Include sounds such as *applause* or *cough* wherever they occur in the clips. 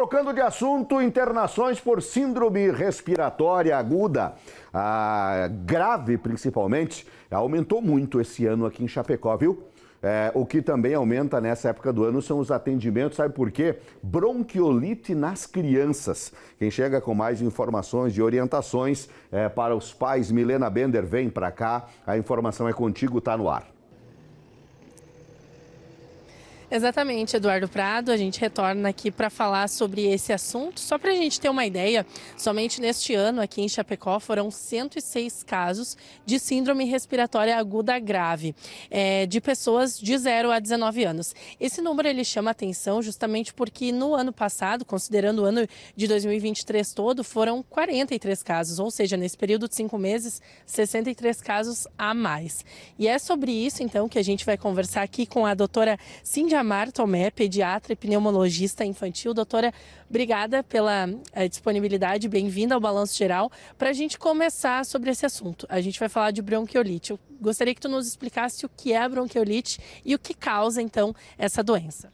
Trocando de assunto, internações por síndrome respiratória aguda, grave principalmente, aumentou muito esse ano aqui em Chapecó, viu? É, o que também aumenta nessa época do ano são os atendimentos, sabe por quê? Bronquiolite nas crianças. Quem chega com mais informações e orientações é, para os pais, Milena Bender, vem para cá. A informação é contigo, tá no ar. Exatamente, Eduardo Prado. A gente retorna aqui para falar sobre esse assunto. Só para a gente ter uma ideia, somente neste ano aqui em Chapecó foram 106 casos de síndrome respiratória aguda grave é, de pessoas de 0 a 19 anos. Esse número ele chama atenção justamente porque no ano passado, considerando o ano de 2023 todo, foram 43 casos, ou seja, nesse período de cinco meses, 63 casos a mais. E é sobre isso então que a gente vai conversar aqui com a doutora Cindy doutora Marta pediatra e pneumologista infantil. Doutora, obrigada pela eh, disponibilidade, bem-vinda ao Balanço Geral. Para a gente começar sobre esse assunto, a gente vai falar de bronquiolite. Eu gostaria que tu nos explicasse o que é a bronquiolite e o que causa, então, essa doença.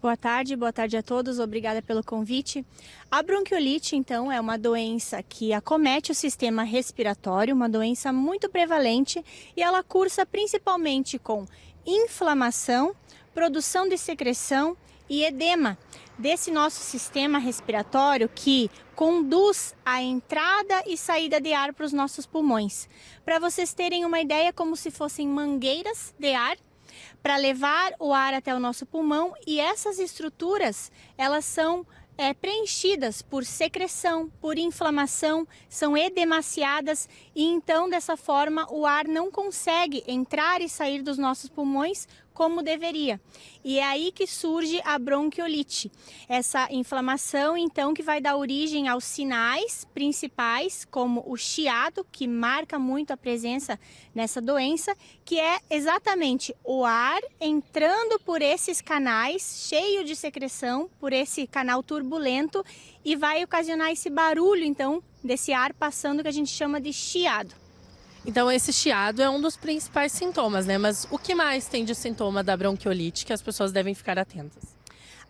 Boa tarde, boa tarde a todos, obrigada pelo convite. A bronquiolite, então, é uma doença que acomete o sistema respiratório, uma doença muito prevalente e ela cursa principalmente com inflamação, produção de secreção e edema desse nosso sistema respiratório que conduz a entrada e saída de ar para os nossos pulmões. Para vocês terem uma ideia, como se fossem mangueiras de ar para levar o ar até o nosso pulmão e essas estruturas elas são é, preenchidas por secreção, por inflamação, são edemaciadas e então dessa forma o ar não consegue entrar e sair dos nossos pulmões como deveria. E é aí que surge a bronquiolite, essa inflamação então que vai dar origem aos sinais principais, como o chiado, que marca muito a presença nessa doença, que é exatamente o ar entrando por esses canais, cheio de secreção, por esse canal turbulento e vai ocasionar esse barulho então desse ar passando que a gente chama de chiado. Então, esse chiado é um dos principais sintomas, né? Mas o que mais tem de sintoma da bronquiolite que as pessoas devem ficar atentas?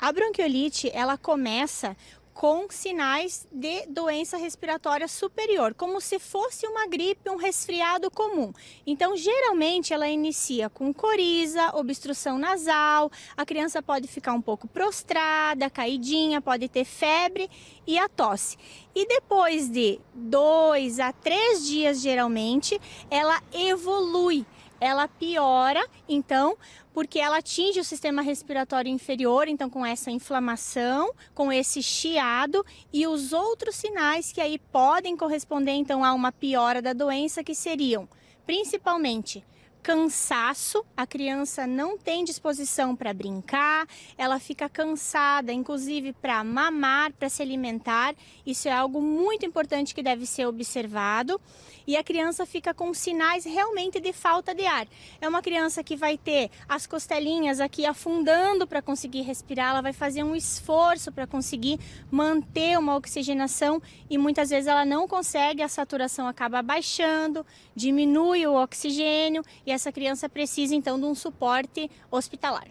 A bronquiolite, ela começa com sinais de doença respiratória superior, como se fosse uma gripe, um resfriado comum. Então, geralmente ela inicia com coriza, obstrução nasal, a criança pode ficar um pouco prostrada, caidinha, pode ter febre e a tosse. E depois de dois a três dias, geralmente, ela evolui ela piora, então, porque ela atinge o sistema respiratório inferior, então com essa inflamação, com esse chiado e os outros sinais que aí podem corresponder então a uma piora da doença que seriam, principalmente, cansaço, a criança não tem disposição para brincar, ela fica cansada, inclusive para mamar, para se alimentar. Isso é algo muito importante que deve ser observado. E a criança fica com sinais realmente de falta de ar. É uma criança que vai ter as costelinhas aqui afundando para conseguir respirar, ela vai fazer um esforço para conseguir manter uma oxigenação e muitas vezes ela não consegue, a saturação acaba baixando, diminui o oxigênio e essa criança precisa então de um suporte hospitalar.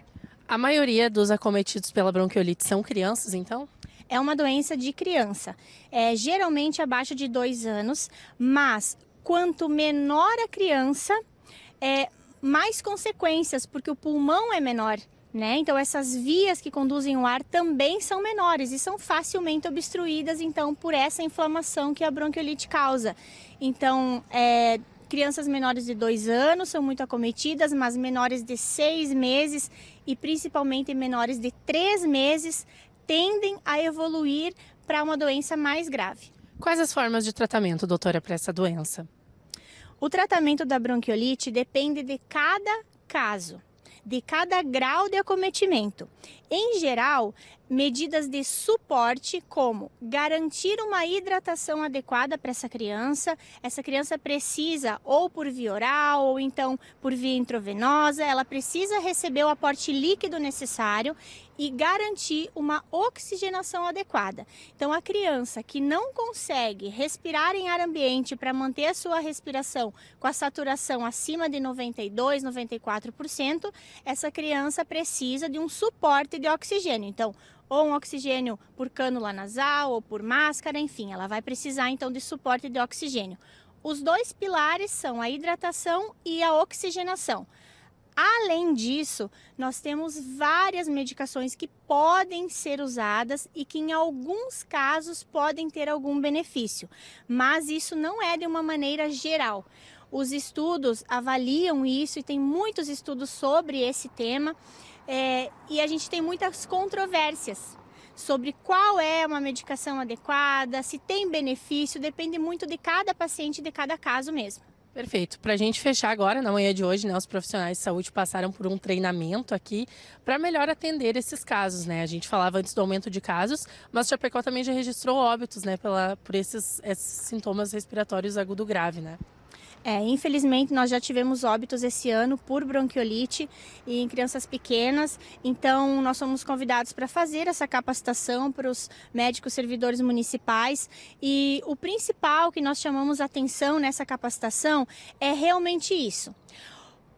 A maioria dos acometidos pela bronquiolite são crianças, então? É uma doença de criança, é geralmente abaixo de dois anos, mas quanto menor a criança, é mais consequências, porque o pulmão é menor. Né? Então essas vias que conduzem o ar também são menores e são facilmente obstruídas então por essa inflamação que a bronquiolite causa. Então é, Crianças menores de 2 anos são muito acometidas, mas menores de 6 meses e principalmente menores de 3 meses tendem a evoluir para uma doença mais grave. Quais as formas de tratamento, doutora, para essa doença? O tratamento da bronquiolite depende de cada caso, de cada grau de acometimento. Em geral, medidas de suporte, como garantir uma hidratação adequada para essa criança. Essa criança precisa, ou por via oral, ou então por via intravenosa, ela precisa receber o aporte líquido necessário e garantir uma oxigenação adequada. Então, a criança que não consegue respirar em ar ambiente para manter a sua respiração com a saturação acima de 92, 94%, essa criança precisa de um suporte de oxigênio. Então, ou um oxigênio por cânula nasal ou por máscara, enfim, ela vai precisar então de suporte de oxigênio. Os dois pilares são a hidratação e a oxigenação. Além disso, nós temos várias medicações que podem ser usadas e que, em alguns casos, podem ter algum benefício, mas isso não é de uma maneira geral. Os estudos avaliam isso e tem muitos estudos sobre esse tema é, e a gente tem muitas controvérsias sobre qual é uma medicação adequada, se tem benefício, depende muito de cada paciente, de cada caso mesmo. Perfeito. Para a gente fechar agora, na manhã de hoje, né, os profissionais de saúde passaram por um treinamento aqui para melhor atender esses casos, né? A gente falava antes do aumento de casos, mas o Chapecó também já registrou óbitos, né, pela, por esses, esses sintomas respiratórios agudo grave, né? É, infelizmente, nós já tivemos óbitos esse ano por bronquiolite e em crianças pequenas, então nós somos convidados para fazer essa capacitação para os médicos servidores municipais e o principal que nós chamamos atenção nessa capacitação é realmente isso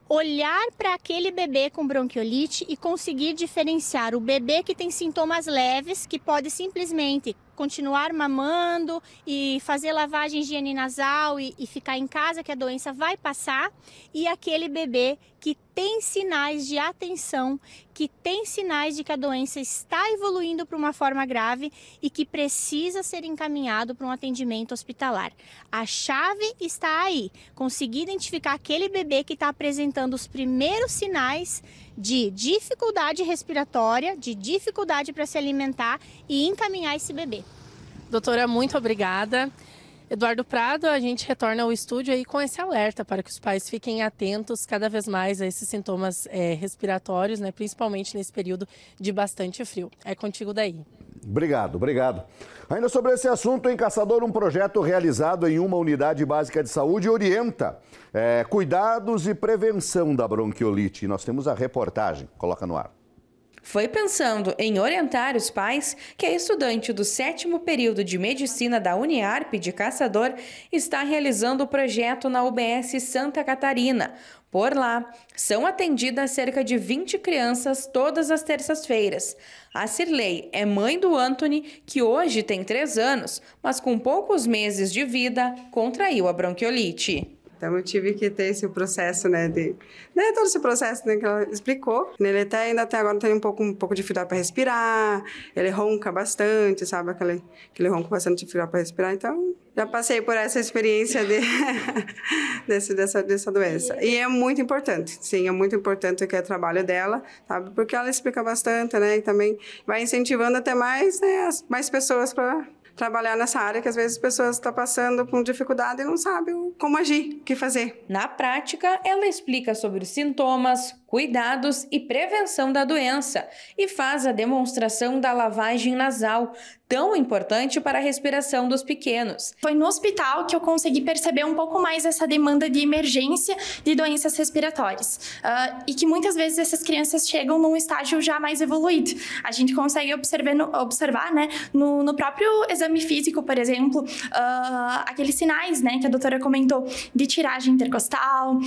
olhar para aquele bebê com bronquiolite e conseguir diferenciar o bebê que tem sintomas leves, que pode simplesmente continuar mamando e fazer lavagem higiene nasal e, e ficar em casa, que a doença vai passar, e aquele bebê que tem sinais de atenção, que tem sinais de que a doença está evoluindo para uma forma grave e que precisa ser encaminhado para um atendimento hospitalar. A chave está aí, conseguir identificar aquele bebê que está apresentando os primeiros sinais de dificuldade respiratória, de dificuldade para se alimentar e encaminhar esse bebê. Doutora, muito obrigada. Eduardo Prado, a gente retorna ao estúdio aí com esse alerta para que os pais fiquem atentos cada vez mais a esses sintomas é, respiratórios, né, principalmente nesse período de bastante frio. É contigo daí. Obrigado, obrigado. Ainda sobre esse assunto, em Caçador, um projeto realizado em uma unidade básica de saúde orienta é, cuidados e prevenção da bronquiolite. Nós temos a reportagem, coloca no ar foi pensando em orientar os pais que a estudante do sétimo período de medicina da Uniarp de Caçador está realizando o projeto na UBS Santa Catarina, por lá, são atendidas cerca de 20 crianças todas as terças-feiras. A Cirlei é mãe do Anthony, que hoje tem 3 anos, mas com poucos meses de vida contraiu a bronquiolite. Então eu tive que ter esse processo, né, de né, todo esse processo né, que ela explicou. Ele até ainda até agora tem um pouco um pouco de dificuldade para respirar. Ele ronca bastante, sabe aquele ele ronca bastante dificuldade para respirar. Então já passei por essa experiência de *laughs* desse, dessa dessa doença e é muito importante. Sim, é muito importante que é o trabalho dela, sabe, porque ela explica bastante, né, e também vai incentivando até mais né, as, mais pessoas para trabalhar nessa área que às vezes as pessoas estão tá passando com dificuldade e não sabem como agir, o que fazer. Na prática, ela explica sobre os sintomas, cuidados e prevenção da doença e faz a demonstração da lavagem nasal, tão importante para a respiração dos pequenos. Foi no hospital que eu consegui perceber um pouco mais essa demanda de emergência de doenças respiratórias uh, e que muitas vezes essas crianças chegam num estágio já mais evoluído. A gente consegue no, observar, né, no, no, próprio exame físico, por exemplo, uh, aqueles sinais, né, que a doutora comentou de tiragem intercostal, uh,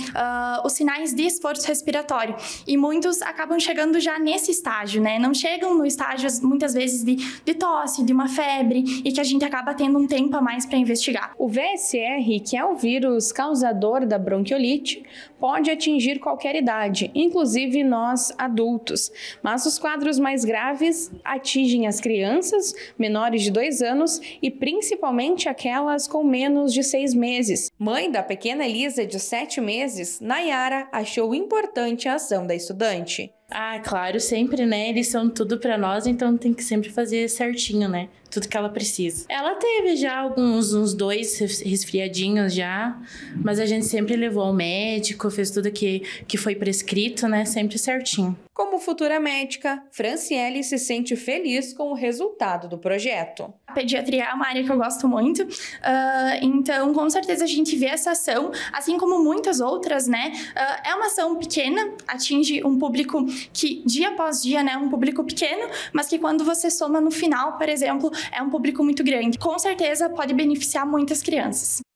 os sinais de esforço respiratório. E muitos acabam chegando já nesse estágio, né? Não chegam no estágio, muitas vezes, de, de tosse, de uma febre, e que a gente acaba tendo um tempo a mais para investigar. O VSR, que é o vírus causador da bronquiolite, pode atingir qualquer idade, inclusive nós adultos. Mas os quadros mais graves atingem as crianças menores de dois anos e principalmente aquelas com menos de seis meses. Mãe da pequena Elisa, de sete meses, Nayara achou importante a formação da estudante. Ah, claro, sempre, né? Eles são tudo para nós, então tem que sempre fazer certinho, né? Tudo que ela precisa. Ela teve já alguns uns dois resfriadinhos já, mas a gente sempre levou ao médico, fez tudo que, que foi prescrito, né? Sempre certinho. Como futura médica, Franciele se sente feliz com o resultado do projeto. A pediatria é uma área que eu gosto muito, uh, então com certeza a gente vê essa ação, assim como muitas outras, né? Uh, é uma ação pequena, atinge um público que dia após dia, né, é um público pequeno, mas que quando você soma no final, por exemplo, é um público muito grande. Com certeza pode beneficiar muitas crianças.